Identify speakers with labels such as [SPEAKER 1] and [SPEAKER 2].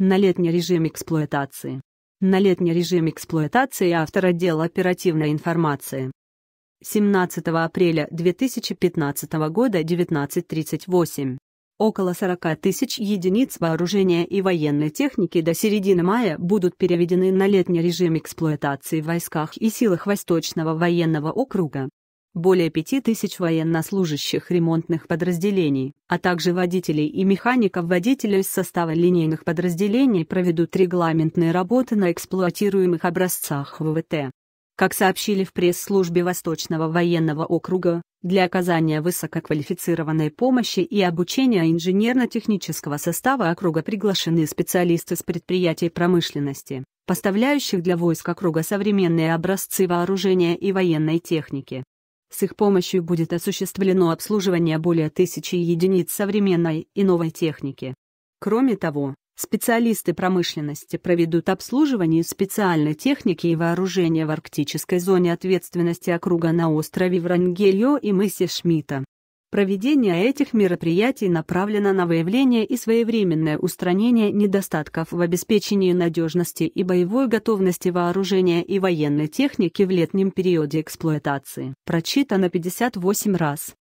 [SPEAKER 1] на летний режим эксплуатации. На летний режим эксплуатации автор отдела оперативной информации. 17 апреля 2015 года 19.38. Около 40 тысяч единиц вооружения и военной техники до середины мая будут переведены на летний режим эксплуатации в войсках и силах Восточного военного округа более 5000 военнослужащих ремонтных подразделений, а также водителей и механиков-водителей из состава линейных подразделений проведут регламентные работы на эксплуатируемых образцах ВВТ. Как сообщили в пресс-службе Восточного военного округа, для оказания высококвалифицированной помощи и обучения инженерно-технического состава округа приглашены специалисты с предприятий промышленности, поставляющих для войск округа современные образцы вооружения и военной техники. С их помощью будет осуществлено обслуживание более тысячи единиц современной и новой техники. Кроме того, специалисты промышленности проведут обслуживание специальной техники и вооружения в арктической зоне ответственности округа на острове Врангельо и мысе Шмидта. Проведение этих мероприятий направлено на выявление и своевременное устранение недостатков в обеспечении надежности и боевой готовности вооружения и военной техники в летнем периоде эксплуатации. Прочитано 58 раз.